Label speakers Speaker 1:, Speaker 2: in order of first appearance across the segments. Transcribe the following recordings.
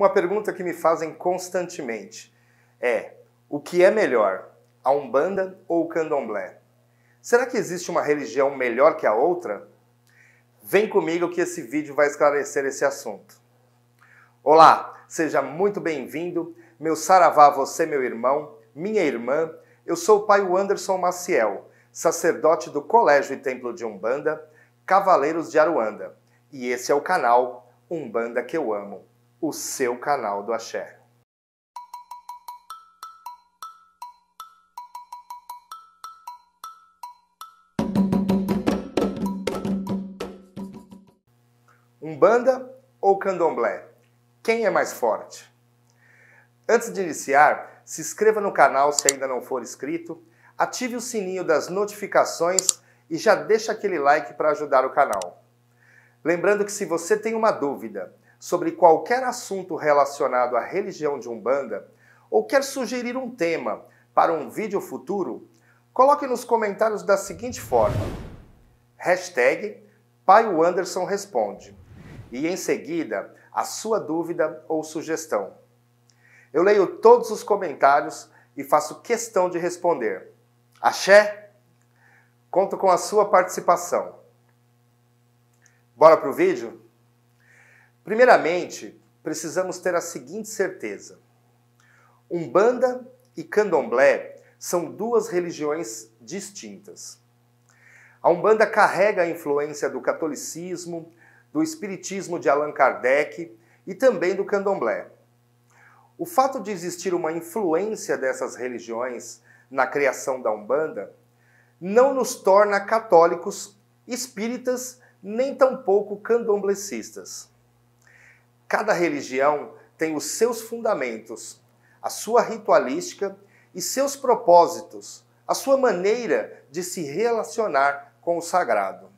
Speaker 1: Uma pergunta que me fazem constantemente é: o que é melhor, a Umbanda ou o Candomblé? Será que existe uma religião melhor que a outra? Vem comigo que esse vídeo vai esclarecer esse assunto. Olá, seja muito bem-vindo, meu saravá, você, meu irmão, minha irmã. Eu sou o pai Anderson Maciel, sacerdote do Colégio e Templo de Umbanda, Cavaleiros de Aruanda, e esse é o canal Umbanda que eu amo o seu canal do Axé. Umbanda ou Candomblé? Quem é mais forte? Antes de iniciar, se inscreva no canal se ainda não for inscrito, ative o sininho das notificações e já deixa aquele like para ajudar o canal. Lembrando que se você tem uma dúvida sobre qualquer assunto relacionado à religião de Umbanda ou quer sugerir um tema para um vídeo futuro, coloque nos comentários da seguinte forma: hashtag PaioAndersonResponde e em seguida a sua dúvida ou sugestão. Eu leio todos os comentários e faço questão de responder. Axé? Conto com a sua participação. Bora pro vídeo? Primeiramente, precisamos ter a seguinte certeza: Umbanda e Candomblé são duas religiões distintas. A Umbanda carrega a influência do catolicismo, do espiritismo de Allan Kardec e também do Candomblé. O fato de existir uma influência dessas religiões na criação da Umbanda não nos torna católicos, espíritas, nem tampouco candomblecistas. Cada religião tem os seus fundamentos, a sua ritualística e seus propósitos, a sua maneira de se relacionar com o sagrado.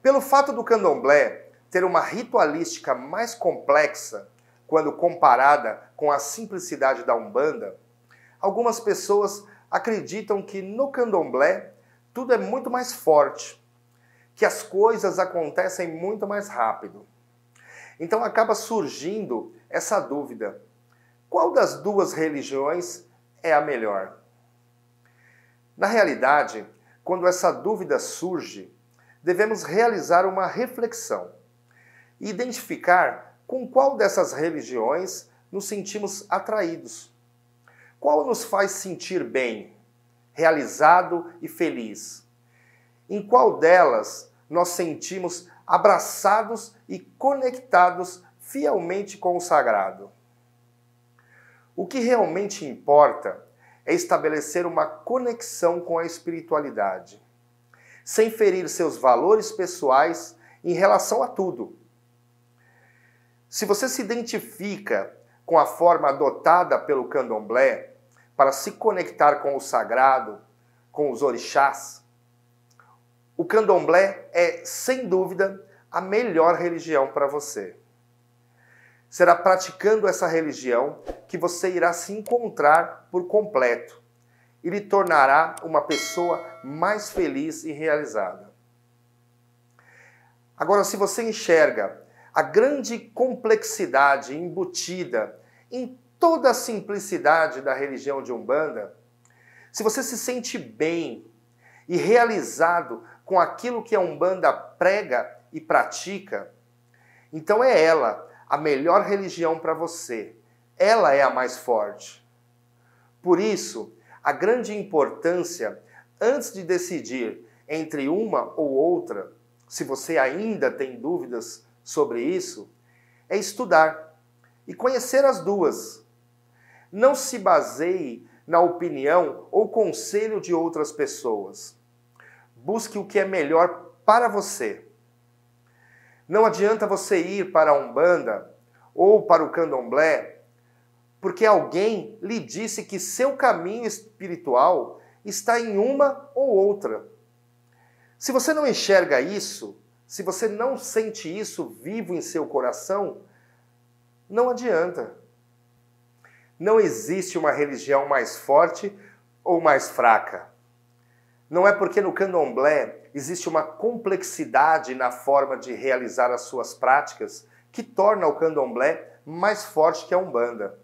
Speaker 1: Pelo fato do candomblé ter uma ritualística mais complexa quando comparada com a simplicidade da Umbanda, algumas pessoas acreditam que no candomblé tudo é muito mais forte, que as coisas acontecem muito mais rápido. Então acaba surgindo essa dúvida: qual das duas religiões é a melhor? Na realidade, quando essa dúvida surge, devemos realizar uma reflexão e identificar com qual dessas religiões nos sentimos atraídos. Qual nos faz sentir bem, realizado e feliz? Em qual delas nós sentimos abraçados e conectados fielmente com o sagrado. O que realmente importa é estabelecer uma conexão com a espiritualidade, sem ferir seus valores pessoais em relação a tudo. Se você se identifica com a forma adotada pelo candomblé para se conectar com o sagrado, com os orixás, o candomblé é, sem dúvida, a melhor religião para você. Será praticando essa religião que você irá se encontrar por completo e lhe tornará uma pessoa mais feliz e realizada. Agora, se você enxerga a grande complexidade embutida em toda a simplicidade da religião de Umbanda, se você se sente bem e realizado com aquilo que a Umbanda prega e pratica, então é ela a melhor religião para você. Ela é a mais forte. Por isso, a grande importância antes de decidir entre uma ou outra, se você ainda tem dúvidas sobre isso, é estudar e conhecer as duas. Não se baseie na opinião ou conselho de outras pessoas. Busque o que é melhor para você. Não adianta você ir para a Umbanda ou para o Candomblé, porque alguém lhe disse que seu caminho espiritual está em uma ou outra. Se você não enxerga isso, se você não sente isso vivo em seu coração, não adianta. Não existe uma religião mais forte ou mais fraca. Não é porque no candomblé existe uma complexidade na forma de realizar as suas práticas que torna o candomblé mais forte que a umbanda.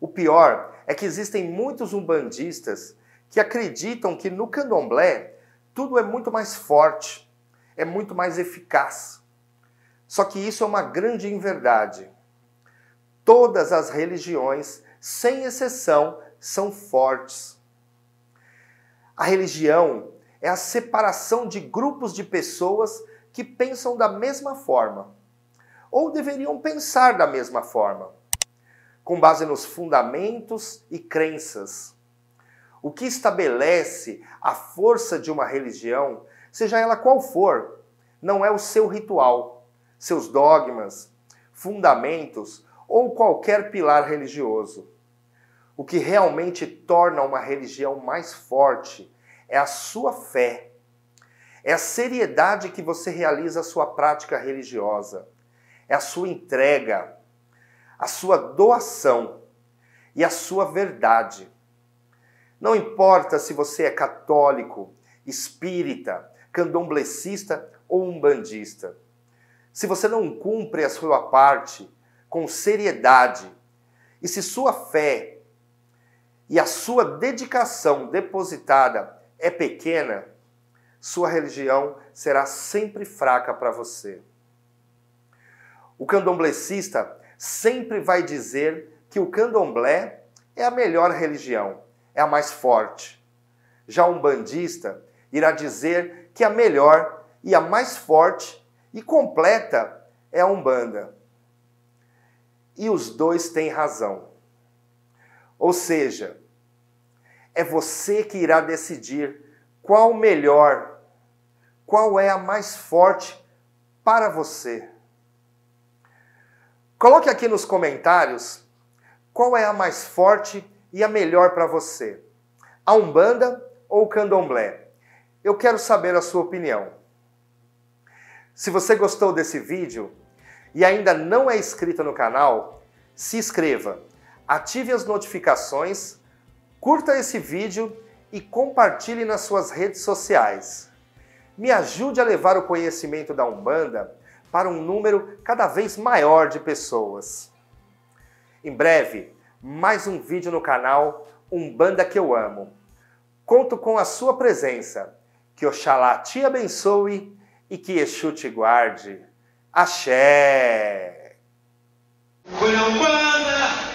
Speaker 1: O pior é que existem muitos umbandistas que acreditam que no candomblé tudo é muito mais forte, é muito mais eficaz. Só que isso é uma grande inverdade. Todas as religiões, sem exceção, são fortes a religião é a separação de grupos de pessoas que pensam da mesma forma, ou deveriam pensar da mesma forma, com base nos fundamentos e crenças. O que estabelece a força de uma religião, seja ela qual for, não é o seu ritual, seus dogmas, fundamentos ou qualquer pilar religioso o que realmente torna uma religião mais forte é a sua fé, é a seriedade que você realiza a sua prática religiosa, é a sua entrega, a sua doação e a sua verdade. Não importa se você é católico, espírita, candomblessista ou umbandista. Se você não cumpre a sua parte com seriedade e se sua fé e a sua dedicação depositada é pequena, sua religião será sempre fraca para você. O candomblessista sempre vai dizer que o candomblé é a melhor religião, é a mais forte. Já um bandista irá dizer que a melhor e a mais forte e completa é a Umbanda. E os dois têm razão. Ou seja, é você que irá decidir qual o melhor, qual é a mais forte para você. Coloque aqui nos comentários qual é a mais forte e a melhor para você: a Umbanda ou o Candomblé? Eu quero saber a sua opinião. Se você gostou desse vídeo e ainda não é inscrito no canal, se inscreva ative as notificações, curta esse vídeo e compartilhe nas suas redes sociais. Me ajude a levar o conhecimento da Umbanda para um número cada vez maior de pessoas. Em breve, mais um vídeo no canal Umbanda que eu amo. Conto com a sua presença. Que Oxalá te abençoe e que Exu te guarde. Axé! Umbanda.